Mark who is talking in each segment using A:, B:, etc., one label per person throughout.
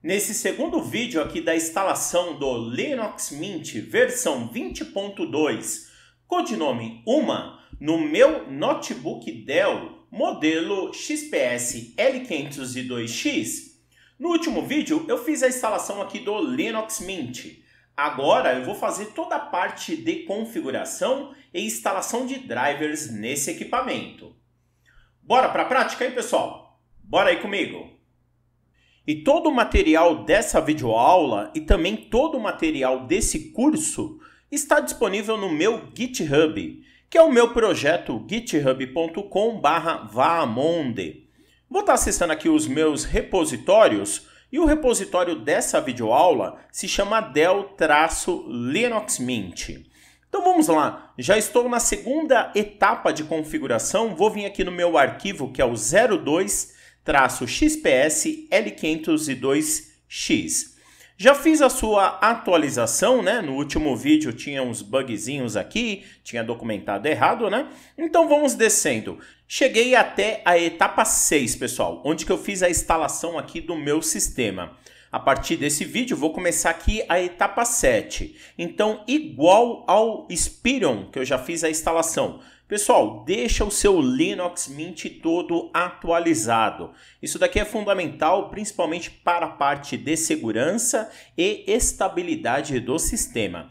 A: Nesse segundo vídeo aqui da instalação do Linux Mint versão 20.2, codinome Uma, no meu notebook Dell, modelo XPS L502X, no último vídeo eu fiz a instalação aqui do Linux Mint. Agora eu vou fazer toda a parte de configuração e instalação de drivers nesse equipamento. Bora para a prática aí pessoal? Bora aí comigo! E todo o material dessa videoaula e também todo o material desse curso está disponível no meu GitHub, que é o meu projeto github.com/vaamonde. Vou estar acessando aqui os meus repositórios e o repositório dessa videoaula se chama Dell-Linux Mint. Então vamos lá, já estou na segunda etapa de configuração, vou vir aqui no meu arquivo que é o 02 traço XPS L502X. Já fiz a sua atualização, né? No último vídeo tinha uns bugzinhos aqui, tinha documentado errado, né? Então vamos descendo. Cheguei até a etapa 6, pessoal, onde que eu fiz a instalação aqui do meu sistema. A partir desse vídeo vou começar aqui a etapa 7. Então, igual ao Spirion, que eu já fiz a instalação, Pessoal, deixa o seu Linux Mint todo atualizado. Isso daqui é fundamental, principalmente para a parte de segurança e estabilidade do sistema.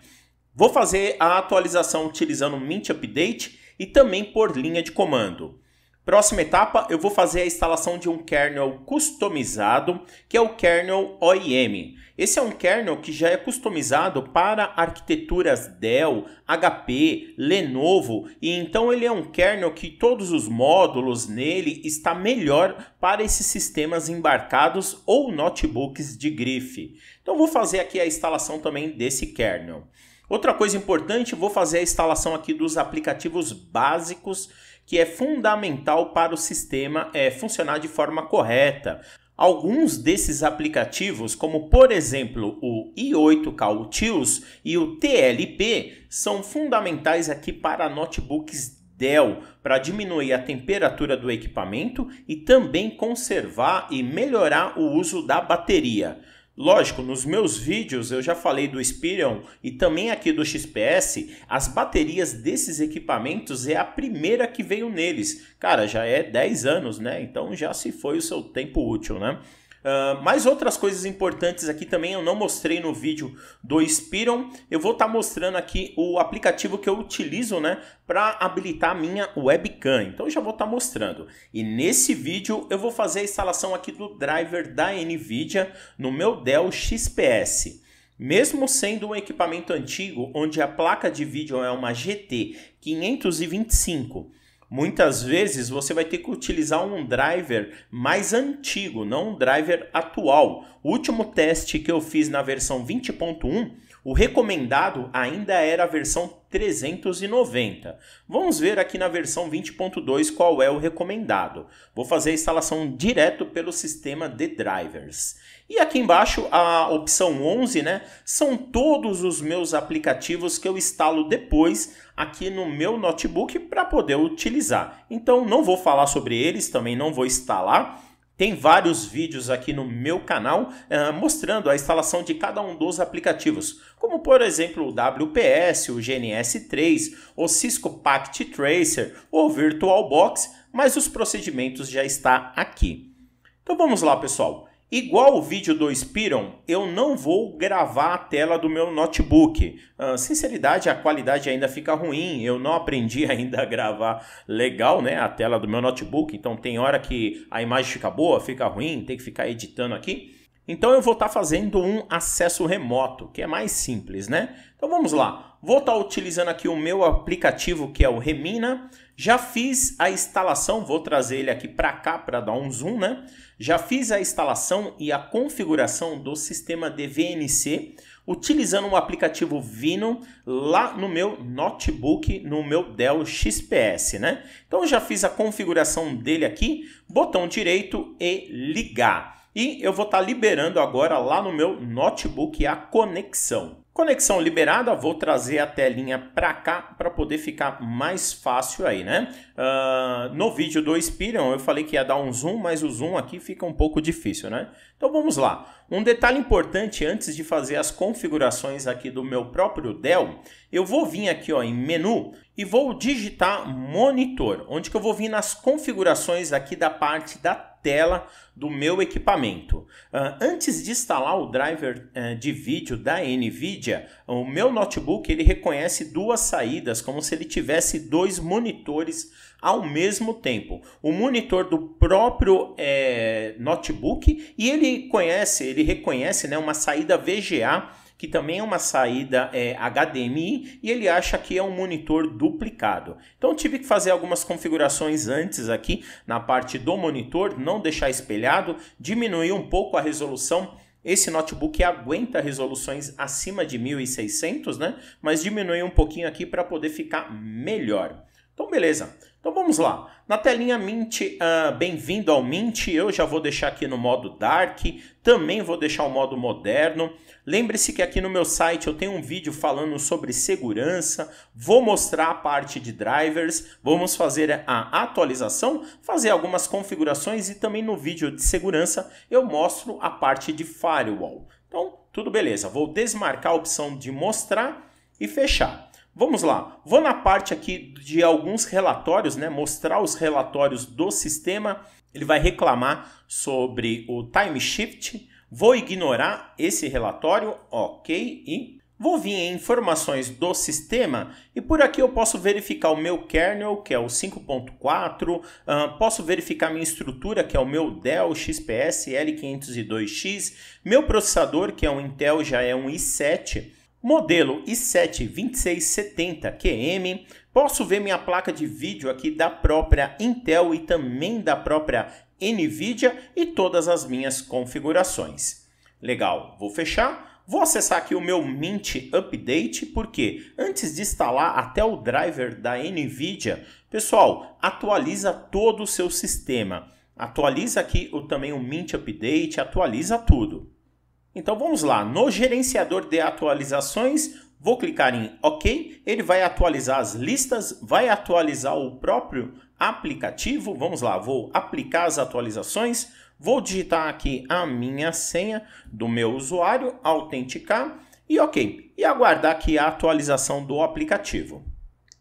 A: Vou fazer a atualização utilizando Mint Update e também por linha de comando. Próxima etapa, eu vou fazer a instalação de um kernel customizado, que é o kernel OIM. Esse é um kernel que já é customizado para arquiteturas Dell, HP, Lenovo, e então ele é um kernel que todos os módulos nele está melhor para esses sistemas embarcados ou notebooks de grife. Então vou fazer aqui a instalação também desse kernel. Outra coisa importante, vou fazer a instalação aqui dos aplicativos básicos que é fundamental para o sistema é, funcionar de forma correta. Alguns desses aplicativos, como por exemplo o i8 Cautius e o TLP, são fundamentais aqui para notebooks Dell para diminuir a temperatura do equipamento e também conservar e melhorar o uso da bateria. Lógico, nos meus vídeos eu já falei do Spirion e também aqui do XPS, as baterias desses equipamentos é a primeira que veio neles. Cara, já é 10 anos, né? Então já se foi o seu tempo útil, né? Ah, mais outras coisas importantes aqui também eu não mostrei no vídeo do Spiron. Eu vou estar tá mostrando aqui o aplicativo que eu utilizo né, para habilitar a minha webcam. Então já vou estar tá mostrando. E nesse vídeo eu vou fazer a instalação aqui do driver da NVIDIA no meu Dell XPS. Mesmo sendo um equipamento antigo, onde a placa de vídeo é uma GT 525, Muitas vezes você vai ter que utilizar um driver mais antigo, não um driver atual. O último teste que eu fiz na versão 20.1, o recomendado ainda era a versão 390. Vamos ver aqui na versão 20.2 qual é o recomendado. Vou fazer a instalação direto pelo sistema de drivers. E aqui embaixo, a opção 11, né, são todos os meus aplicativos que eu instalo depois aqui no meu notebook para poder utilizar. Então não vou falar sobre eles, também não vou instalar. Tem vários vídeos aqui no meu canal uh, mostrando a instalação de cada um dos aplicativos, como por exemplo o WPS, o GNS3, o Cisco Pact Tracer, o VirtualBox, mas os procedimentos já está aqui. Então vamos lá pessoal, Igual o vídeo do Spiron, eu não vou gravar a tela do meu notebook. Ah, sinceridade, a qualidade ainda fica ruim. Eu não aprendi ainda a gravar legal, né, a tela do meu notebook. Então tem hora que a imagem fica boa, fica ruim, tem que ficar editando aqui. Então eu vou estar tá fazendo um acesso remoto, que é mais simples, né? Então vamos lá. Vou estar tá utilizando aqui o meu aplicativo que é o Remina. Já fiz a instalação, vou trazer ele aqui para cá para dar um zoom, né? Já fiz a instalação e a configuração do sistema DVNC utilizando o um aplicativo Vino lá no meu notebook, no meu Dell XPS, né? Então já fiz a configuração dele aqui, botão direito e ligar. E eu vou estar tá liberando agora lá no meu notebook a conexão. Conexão liberada, vou trazer a telinha para cá para poder ficar mais fácil aí, né? Uh, no vídeo do Spirion eu falei que ia dar um zoom, mas o zoom aqui fica um pouco difícil, né? Então vamos lá. Um detalhe importante antes de fazer as configurações aqui do meu próprio Dell, eu vou vir aqui ó, em menu e vou digitar monitor, onde que eu vou vir nas configurações aqui da parte da tela do meu equipamento. Uh, antes de instalar o driver uh, de vídeo da NVIDIA, o meu notebook ele reconhece duas saídas, como se ele tivesse dois monitores ao mesmo tempo. O monitor do próprio é, notebook e ele conhece, ele reconhece né, uma saída VGA que também é uma saída é, HDMI, e ele acha que é um monitor duplicado. Então tive que fazer algumas configurações antes aqui na parte do monitor, não deixar espelhado, diminuir um pouco a resolução esse notebook aguenta resoluções acima de 1600, né? Mas diminui um pouquinho aqui para poder ficar melhor. Então, beleza. Então vamos lá. Na telinha Mint, uh, bem-vindo ao Mint. Eu já vou deixar aqui no modo Dark, também vou deixar o modo moderno. Lembre-se que aqui no meu site eu tenho um vídeo falando sobre segurança, vou mostrar a parte de drivers, vamos fazer a atualização, fazer algumas configurações e também no vídeo de segurança eu mostro a parte de firewall. Então, tudo beleza. Vou desmarcar a opção de mostrar e fechar. Vamos lá, vou na parte aqui de alguns relatórios, né? Mostrar os relatórios do sistema. Ele vai reclamar sobre o time shift. Vou ignorar esse relatório, ok, e vou vir em informações do sistema e por aqui eu posso verificar o meu kernel, que é o 5.4, uh, ah, posso verificar minha estrutura, que é o meu Dell XPS L502X, meu processador, que é um Intel, já é um i7, Modelo i7-2670QM, posso ver minha placa de vídeo aqui da própria Intel e também da própria NVIDIA e todas as minhas configurações. Legal, vou fechar. Vou acessar aqui o meu Mint Update, porque antes de instalar até o driver da NVIDIA, pessoal, atualiza todo o seu sistema. Atualiza aqui o, também o Mint Update, atualiza tudo. Então vamos lá, no gerenciador de atualizações, vou clicar em OK, ele vai atualizar as listas, vai atualizar o próprio aplicativo. Vamos lá, vou aplicar as atualizações, vou digitar aqui a minha senha do meu usuário, autenticar e OK, e aguardar aqui a atualização do aplicativo.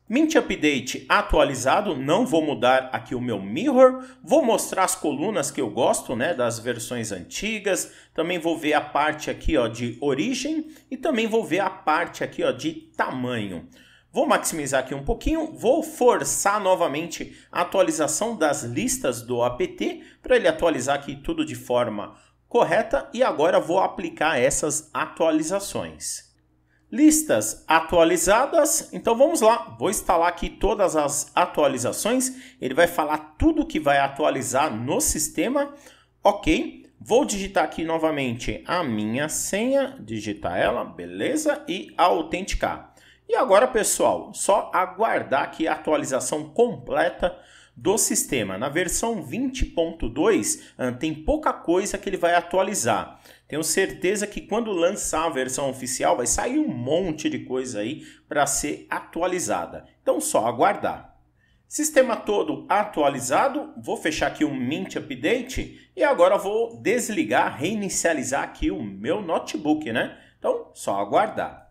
A: Mint Update atualizado, não vou mudar aqui o meu mirror, vou mostrar as colunas que eu gosto, né, das versões antigas, também vou ver a parte aqui, ó, de origem e também vou ver a parte aqui, ó, de tamanho. Vou maximizar aqui um pouquinho, vou forçar novamente a atualização das listas do APT para ele atualizar aqui tudo de forma correta e agora vou aplicar essas atualizações. Listas atualizadas. Então vamos lá, vou instalar aqui todas as atualizações. Ele vai falar tudo que vai atualizar no sistema. Ok, vou digitar aqui novamente a minha senha, digitar ela, beleza, e autenticar. E agora, pessoal, só aguardar aqui a atualização completa do sistema. Na versão 20.2 tem pouca coisa que ele vai atualizar. Tenho certeza que quando lançar a versão oficial vai sair um monte de coisa aí para ser atualizada. Então só aguardar. Sistema todo atualizado, vou fechar aqui o Mint Update e agora vou desligar, reinicializar aqui o meu notebook, né? Então, só aguardar.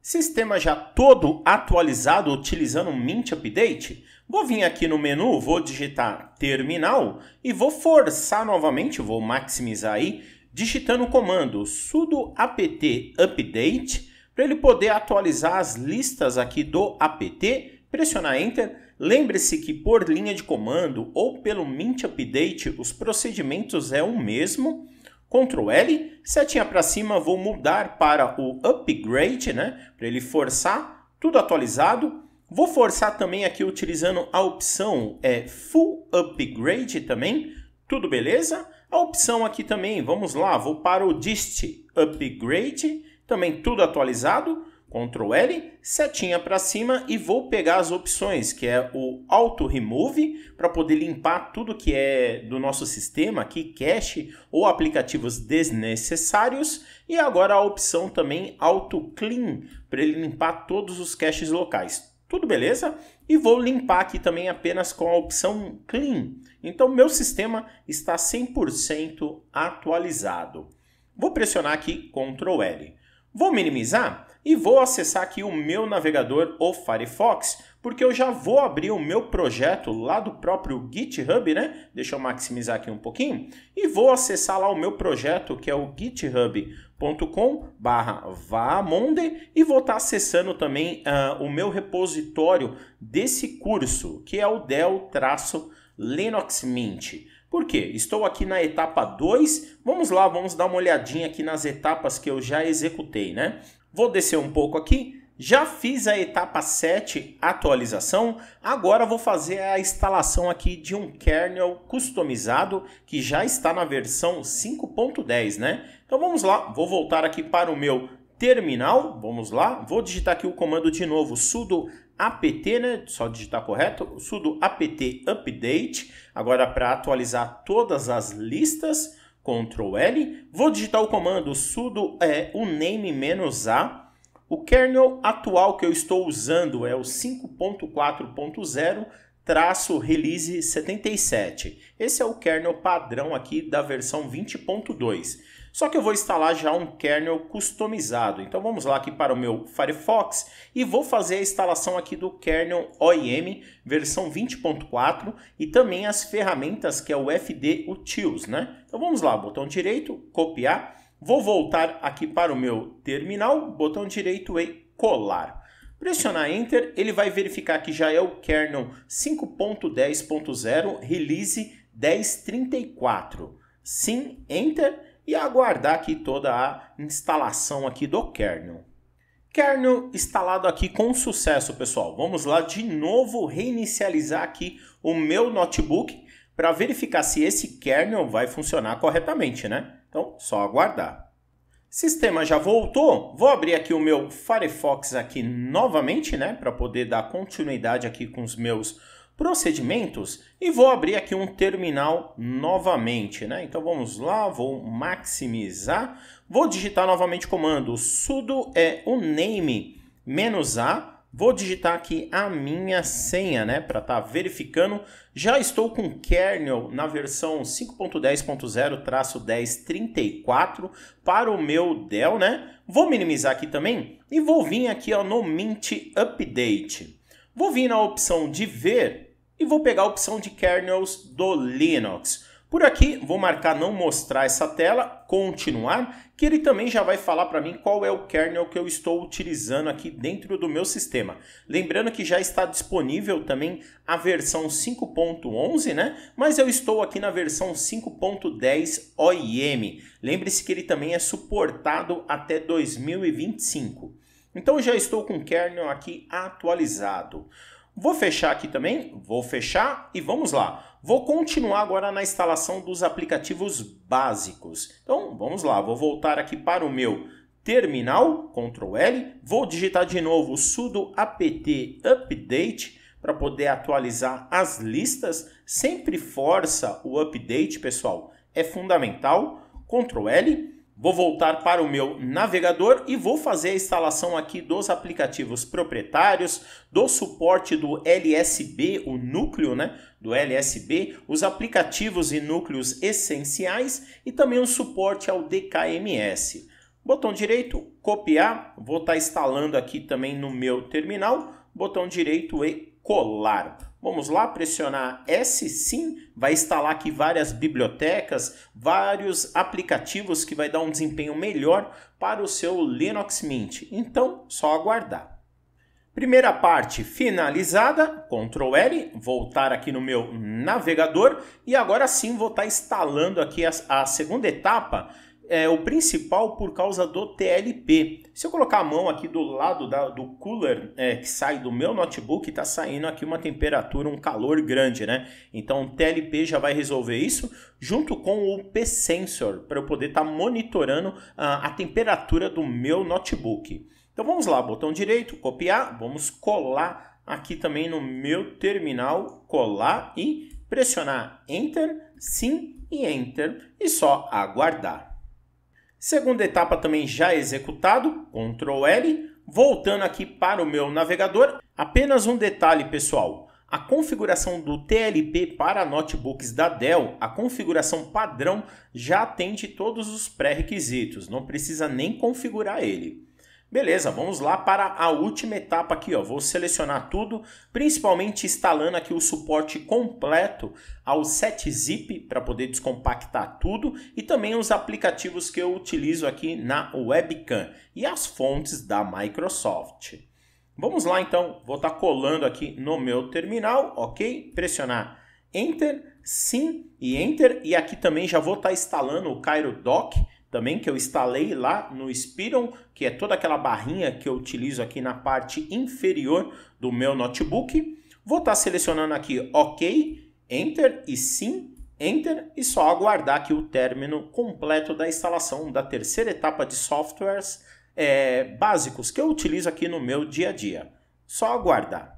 A: Sistema já todo atualizado utilizando o Mint Update, vou vir aqui no menu, vou digitar Terminal e vou forçar novamente, vou maximizar aí digitando o comando sudo apt update para ele poder atualizar as listas aqui do apt, pressionar enter. Lembre-se que por linha de comando ou pelo mint update os procedimentos é o mesmo. Ctrl L, setinha para cima, vou mudar para o upgrade, né? Para ele forçar tudo atualizado. Vou forçar também aqui utilizando a opção é, Full Upgrade também, tudo beleza? A opção aqui também, vamos lá, vou para o dist upgrade, também tudo atualizado, Ctrl L, setinha para cima e vou pegar as opções, que é o Auto Remove, para poder limpar tudo que é do nosso sistema aqui, cache ou aplicativos desnecessários, e agora a opção também Auto Clean, para ele limpar todos os caches locais. Tudo beleza? E vou limpar aqui também apenas com a opção Clean. Então, meu sistema está 100% atualizado. Vou pressionar aqui Ctrl L. Vou minimizar e vou acessar aqui o meu navegador, o Firefox, porque eu já vou abrir o meu projeto lá do próprio GitHub, né? Deixa eu maximizar aqui um pouquinho e vou acessar lá o meu projeto que é o github.com/vamonde e vou estar tá acessando também uh, o meu repositório desse curso, que é o del-linux mint. Por quê? Estou aqui na etapa 2. Vamos lá, vamos dar uma olhadinha aqui nas etapas que eu já executei, né? Vou descer um pouco aqui já fiz a etapa 7, atualização, agora vou fazer a instalação aqui de um kernel customizado que já está na versão 5.10, né? Então vamos lá, vou voltar aqui para o meu terminal, vamos lá, vou digitar aqui o comando de novo, sudo apt, né? Só digitar correto, sudo apt update, agora para atualizar todas as listas, Ctrl L, vou digitar o comando sudo é, name a o kernel atual que eu estou usando é o 5.4.0 traço release 77. Esse é o kernel padrão aqui da versão 20.2. Só que eu vou instalar já um kernel customizado. Então vamos lá aqui para o meu Firefox e vou fazer a instalação aqui do kernel OIM versão 20.4 e também as ferramentas que é o FD Utils, né? Então vamos lá, botão direito, copiar Vou voltar aqui para o meu terminal, botão direito e colar. Pressionar Enter, ele vai verificar que já é o kernel 5.10.0 release 1034. Sim, Enter e aguardar aqui toda a instalação aqui do kernel. Kernel instalado aqui com sucesso, pessoal. Vamos lá de novo reinicializar aqui o meu notebook para verificar se esse kernel vai funcionar corretamente, né? Então, só aguardar. Sistema já voltou. Vou abrir aqui o meu Firefox aqui novamente, né, para poder dar continuidade aqui com os meus procedimentos e vou abrir aqui um terminal novamente, né? Então vamos lá, vou maximizar, vou digitar novamente o comando sudo é o name a Vou digitar aqui a minha senha, né, para estar tá verificando. Já estou com kernel na versão 5.10.0-1034 para o meu Dell, né? Vou minimizar aqui também e vou vir aqui ó, no Mint Update. Vou vir na opção de ver e vou pegar a opção de kernels do Linux. Por aqui, vou marcar não mostrar essa tela, continuar, que ele também já vai falar para mim qual é o kernel que eu estou utilizando aqui dentro do meu sistema. Lembrando que já está disponível também a versão 5.11, né? Mas eu estou aqui na versão 5.10 OIM. Lembre-se que ele também é suportado até 2025. Então já estou com o kernel aqui atualizado. Vou fechar aqui também, vou fechar e vamos lá. Vou continuar agora na instalação dos aplicativos básicos. Então vamos lá, vou voltar aqui para o meu terminal, Ctrl L, vou digitar de novo sudo apt update para poder atualizar as listas. Sempre força o update, pessoal, é fundamental. Ctrl L, Vou voltar para o meu navegador e vou fazer a instalação aqui dos aplicativos proprietários, do suporte do LSB, o núcleo né, do LSB, os aplicativos e núcleos essenciais e também o suporte ao DKMS. Botão direito, copiar, vou estar tá instalando aqui também no meu terminal, botão direito e colar. Vamos lá pressionar S, sim, vai instalar aqui várias bibliotecas, vários aplicativos que vai dar um desempenho melhor para o seu Linux Mint. Então, só aguardar. Primeira parte finalizada, Ctrl L, voltar aqui no meu navegador e agora sim vou estar tá instalando aqui a, a segunda etapa, é o principal por causa do TLP. Se eu colocar a mão aqui do lado da, do cooler é, que sai do meu notebook, está saindo aqui uma temperatura, um calor grande, né? Então o TLP já vai resolver isso, junto com o P-Sensor, para eu poder estar tá monitorando ah, a temperatura do meu notebook. Então vamos lá, botão direito, copiar, vamos colar aqui também no meu terminal, colar e pressionar Enter, Sim e Enter e só aguardar. Segunda etapa também já executado, Ctrl L. Voltando aqui para o meu navegador, apenas um detalhe pessoal. A configuração do TLP para notebooks da Dell, a configuração padrão já atende todos os pré-requisitos, não precisa nem configurar ele. Beleza, vamos lá para a última etapa aqui, ó. Vou selecionar tudo, principalmente instalando aqui o suporte completo ao 7-zip para poder descompactar tudo e também os aplicativos que eu utilizo aqui na webcam e as fontes da Microsoft. Vamos lá então, vou estar tá colando aqui no meu terminal, ok? Pressionar Enter, sim e Enter e aqui também já vou estar tá instalando o Cairo Dock também que eu instalei lá no Spiron, que é toda aquela barrinha que eu utilizo aqui na parte inferior do meu notebook. Vou estar tá selecionando aqui OK, Enter e Sim, Enter e só aguardar aqui o término completo da instalação da terceira etapa de softwares é, básicos que eu utilizo aqui no meu dia a dia. Só aguardar.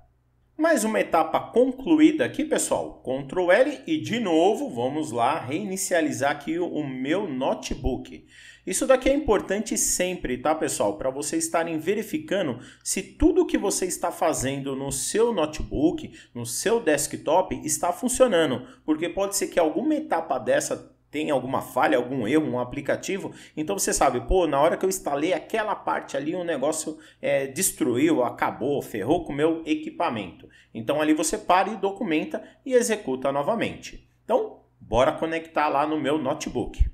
A: Mais uma etapa concluída aqui, pessoal. Ctrl L e de novo, vamos lá, reinicializar aqui o meu notebook. Isso daqui é importante sempre, tá, pessoal? Para vocês estarem verificando se tudo que você está fazendo no seu notebook, no seu desktop, está funcionando. Porque pode ser que alguma etapa dessa tem alguma falha, algum erro, um aplicativo. Então você sabe, pô, na hora que eu instalei aquela parte ali, o um negócio é, destruiu, acabou, ferrou com o meu equipamento. Então ali você para e documenta e executa novamente. Então, bora conectar lá no meu notebook.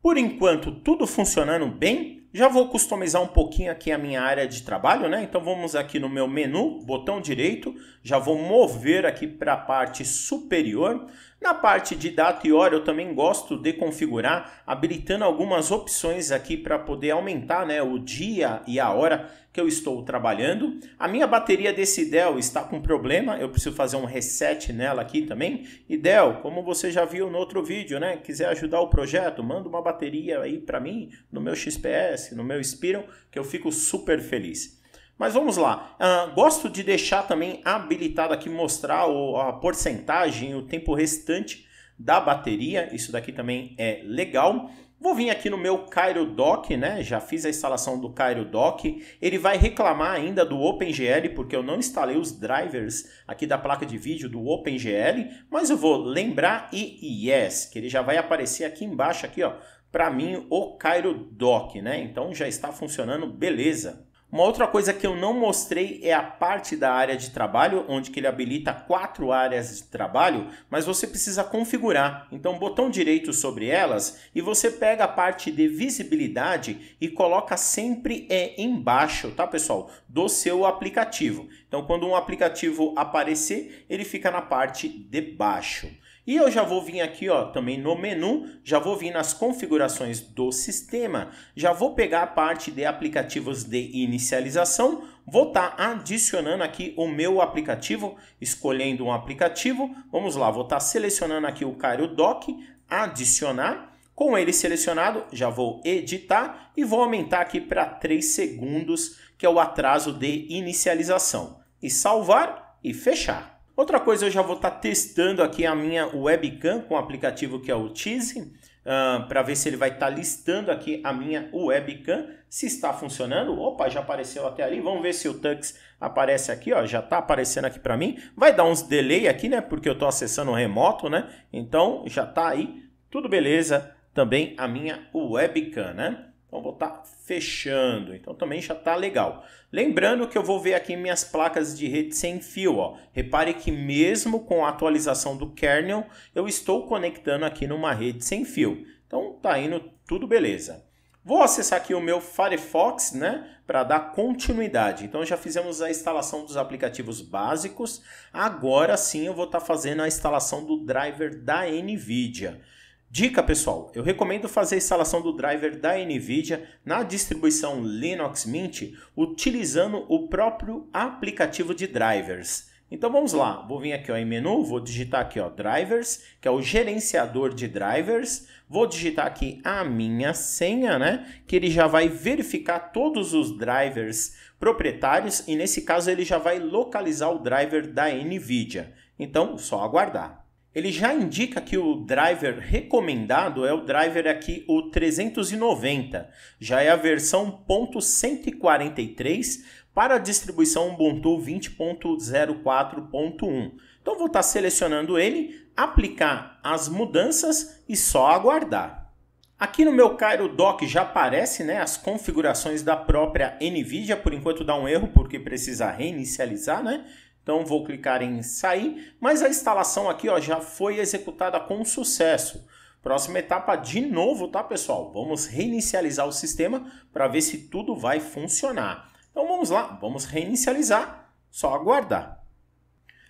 A: Por enquanto, tudo funcionando bem. Já vou customizar um pouquinho aqui a minha área de trabalho, né? Então vamos aqui no meu menu, botão direito, já vou mover aqui para a parte superior. Na parte de data e hora eu também gosto de configurar, habilitando algumas opções aqui para poder aumentar né, o dia e a hora que eu estou trabalhando. A minha bateria desse Dell está com problema, eu preciso fazer um reset nela aqui também. E Dell, como você já viu no outro vídeo, né, quiser ajudar o projeto, manda uma bateria aí para mim no meu XPS, no meu Spiron, que eu fico super feliz. Mas vamos lá. Uh, gosto de deixar também habilitado aqui mostrar o, a porcentagem, o tempo restante da bateria. Isso daqui também é legal. Vou vir aqui no meu Cairo Dock, né? Já fiz a instalação do Cairo Dock. Ele vai reclamar ainda do OpenGL, porque eu não instalei os drivers aqui da placa de vídeo do OpenGL, mas eu vou lembrar e yes, que ele já vai aparecer aqui embaixo aqui, ó, para mim o Cairo Dock, né? Então já está funcionando, beleza. Uma outra coisa que eu não mostrei é a parte da área de trabalho, onde que ele habilita quatro áreas de trabalho, mas você precisa configurar. Então, botão direito sobre elas e você pega a parte de visibilidade e coloca sempre é, embaixo, tá pessoal, do seu aplicativo. Então, quando um aplicativo aparecer, ele fica na parte de baixo. E eu já vou vir aqui, ó, também no menu, já vou vir nas configurações do sistema, já vou pegar a parte de aplicativos de inicialização, vou estar tá adicionando aqui o meu aplicativo, escolhendo um aplicativo, vamos lá, vou estar tá selecionando aqui o Cairo Doc, adicionar, com ele selecionado, já vou editar e vou aumentar aqui para 3 segundos, que é o atraso de inicialização, e salvar e fechar. Outra coisa, eu já vou estar tá testando aqui a minha webcam com o aplicativo que é o Cheese, uh, ah, para ver se ele vai estar tá listando aqui a minha webcam, se está funcionando. Opa, já apareceu até ali. Vamos ver se o Tux aparece aqui, ó, já está aparecendo aqui para mim. Vai dar uns delay aqui, né, porque eu estou acessando remoto, né? Então, já está aí, tudo beleza. Também a minha webcam, né? Então vou estar tá fechando. Então também já está legal. Lembrando que eu vou ver aqui minhas placas de rede sem fio. Ó. Repare que mesmo com a atualização do kernel, eu estou conectando aqui numa rede sem fio. Então tá indo tudo beleza. Vou acessar aqui o meu Firefox, né, para dar continuidade. Então já fizemos a instalação dos aplicativos básicos. Agora sim eu vou estar tá fazendo a instalação do driver da Nvidia. Dica pessoal, eu recomendo fazer a instalação do driver da NVIDIA na distribuição Linux Mint utilizando o próprio aplicativo de drivers. Então vamos lá, vou vir aqui ó, em menu, vou digitar aqui ó, drivers, que é o gerenciador de drivers, vou digitar aqui a minha senha, né? Que ele já vai verificar todos os drivers proprietários e nesse caso ele já vai localizar o driver da NVIDIA. Então só aguardar ele já indica que o driver recomendado é o driver aqui o 390, já é a versão .143 para a distribuição Ubuntu 20.04.1. Então vou estar selecionando ele, aplicar as mudanças e só aguardar. Aqui no meu Cairo Dock já aparece né, as configurações da própria NVIDIA, por enquanto dá um erro porque precisa reinicializar, né? Então vou clicar em sair, mas a instalação aqui ó, já foi executada com sucesso. Próxima etapa de novo, tá pessoal? Vamos reinicializar o sistema para ver se tudo vai funcionar. Então vamos lá, vamos reinicializar, só aguardar.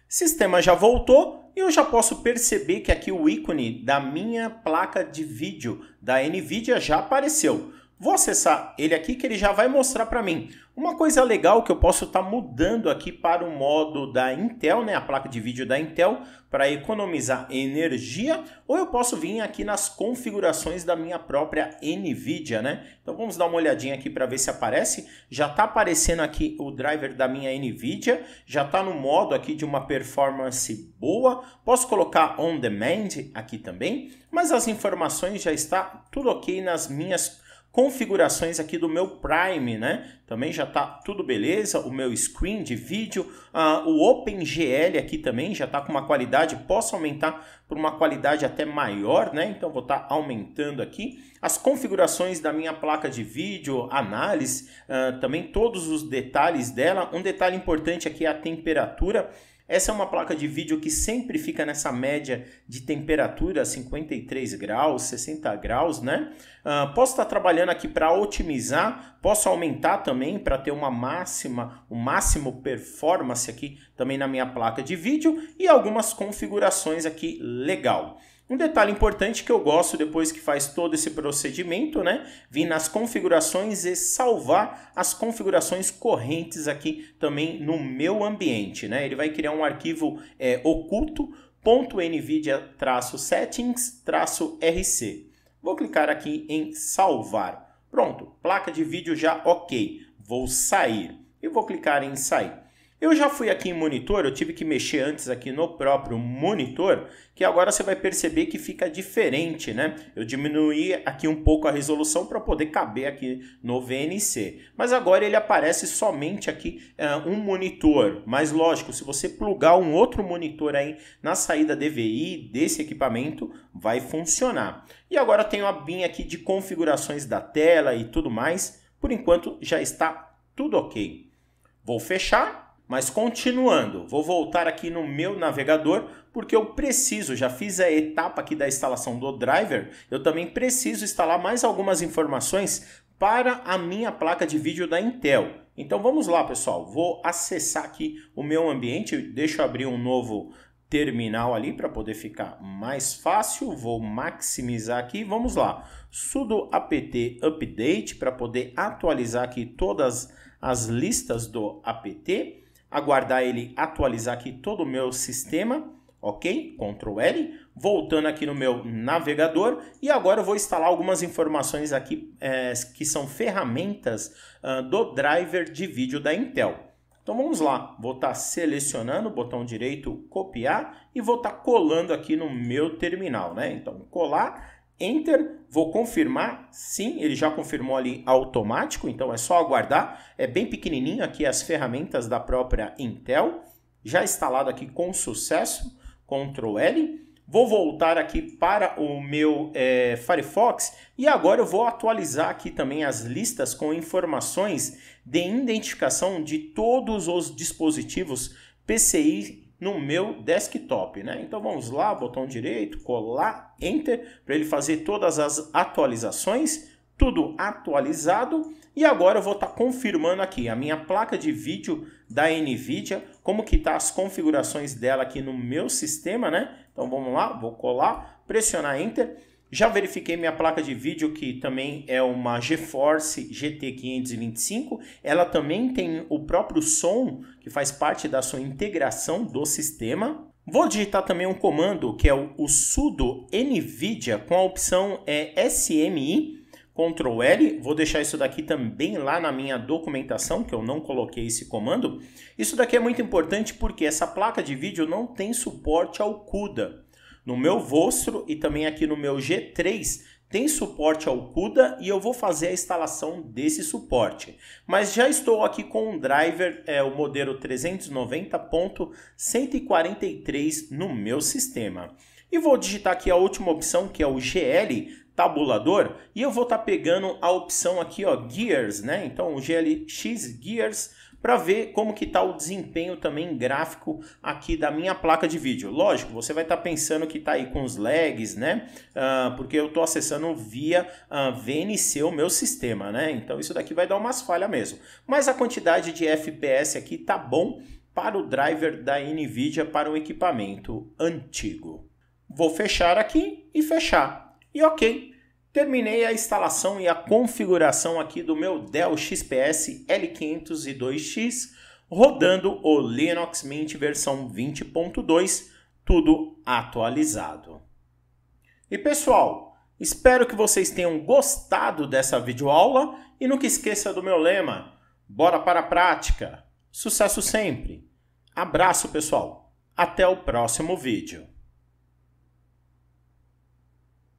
A: Sistema já voltou e eu já posso perceber que aqui o ícone da minha placa de vídeo da NVIDIA já apareceu. Vou acessar ele aqui que ele já vai mostrar para mim. Uma coisa legal que eu posso estar tá mudando aqui para o modo da Intel, né, a placa de vídeo da Intel, para economizar energia, ou eu posso vir aqui nas configurações da minha própria NVIDIA, né? Então vamos dar uma olhadinha aqui para ver se aparece. Já está aparecendo aqui o driver da minha NVIDIA, já está no modo aqui de uma performance boa. Posso colocar on demand aqui também, mas as informações já está tudo ok nas minhas configurações aqui do meu Prime, né? Também já tá tudo beleza, o meu screen de vídeo, uh, o OpenGL aqui também já tá com uma qualidade, posso aumentar por uma qualidade até maior, né? Então vou estar tá aumentando aqui as configurações da minha placa de vídeo, análise, uh, também todos os detalhes dela. Um detalhe importante aqui é a temperatura. Essa é uma placa de vídeo que sempre fica nessa média de temperatura 53 graus, 60 graus, né? Uh, posso estar tá trabalhando aqui para otimizar, posso aumentar também para ter uma máxima, o um máximo performance aqui também na minha placa de vídeo e algumas configurações aqui legal. Um detalhe importante que eu gosto depois que faz todo esse procedimento, né? Vir nas configurações e salvar as configurações correntes aqui também no meu ambiente, né? Ele vai criar um arquivo é, oculto .nvidia-settings-rc. Vou clicar aqui em salvar. Pronto, placa de vídeo já ok. Vou sair. E vou clicar em sair. Eu já fui aqui em monitor, eu tive que mexer antes aqui no próprio monitor, que agora você vai perceber que fica diferente, né? Eu diminuí aqui um pouco a resolução para poder caber aqui no VNC. Mas agora ele aparece somente aqui eh, um monitor. Mas lógico, se você plugar um outro monitor aí na saída DVI desse equipamento, vai funcionar. E agora tenho a BIM aqui de configurações da tela e tudo mais. Por enquanto já está tudo ok. Vou fechar mas continuando, vou voltar aqui no meu navegador porque eu preciso, já fiz a etapa aqui da instalação do driver, eu também preciso instalar mais algumas informações para a minha placa de vídeo da Intel. Então vamos lá, pessoal. Vou acessar aqui o meu ambiente, deixa eu abrir um novo terminal ali para poder ficar mais fácil. Vou maximizar aqui. Vamos lá. sudo apt update para poder atualizar aqui todas as listas do apt aguardar ele atualizar aqui todo o meu sistema, ok? Ctrl L, voltando aqui no meu navegador e agora eu vou instalar algumas informações aqui é, que são ferramentas uh, do driver de vídeo da Intel. Então vamos lá, vou estar tá selecionando o botão direito copiar e vou estar tá colando aqui no meu terminal, né? Então colar Enter, vou confirmar, sim, ele já confirmou ali automático, então é só aguardar. É bem pequenininho aqui as ferramentas da própria Intel, já instalado aqui com sucesso, Ctrl L. Vou voltar aqui para o meu é, Firefox e agora eu vou atualizar aqui também as listas com informações de identificação de todos os dispositivos PCI no meu desktop, né? Então vamos lá, botão direito, colar, enter, para ele fazer todas as atualizações, tudo atualizado. E agora eu vou estar tá confirmando aqui a minha placa de vídeo da NVIDIA, como que tá as configurações dela aqui no meu sistema, né? Então vamos lá, vou colar, pressionar enter já verifiquei minha placa de vídeo, que também é uma GeForce GT525. Ela também tem o próprio som, que faz parte da sua integração do sistema. Vou digitar também um comando, que é o, o sudo NVIDIA, com a opção é, SMI, Ctrl L, vou deixar isso daqui também lá na minha documentação, que eu não coloquei esse comando. Isso daqui é muito importante porque essa placa de vídeo não tem suporte ao CUDA. No meu Vostro e também aqui no meu G3 tem suporte ao CUDA e eu vou fazer a instalação desse suporte. Mas já estou aqui com um driver, é o modelo 390.143 no meu sistema. E vou digitar aqui a última opção, que é o GL tabulador, e eu vou estar tá pegando a opção aqui, ó, Gears, né? Então o GLX Gears para ver como que está o desempenho também gráfico aqui da minha placa de vídeo. Lógico, você vai estar tá pensando que está aí com os lags, né? Uh, porque eu estou acessando via uh, ah, VNC o meu sistema, né? Então isso daqui vai dar umas falhas mesmo. Mas a quantidade de FPS aqui está bom para o driver da NVIDIA para o equipamento antigo. Vou fechar aqui e fechar. E ok, Terminei a instalação e a configuração aqui do meu Dell XPS L502X rodando o Linux Mint versão 20.2, tudo atualizado. E pessoal, espero que vocês tenham gostado dessa videoaula e nunca esqueça do meu lema, bora para a prática, sucesso sempre. Abraço pessoal, até o próximo vídeo.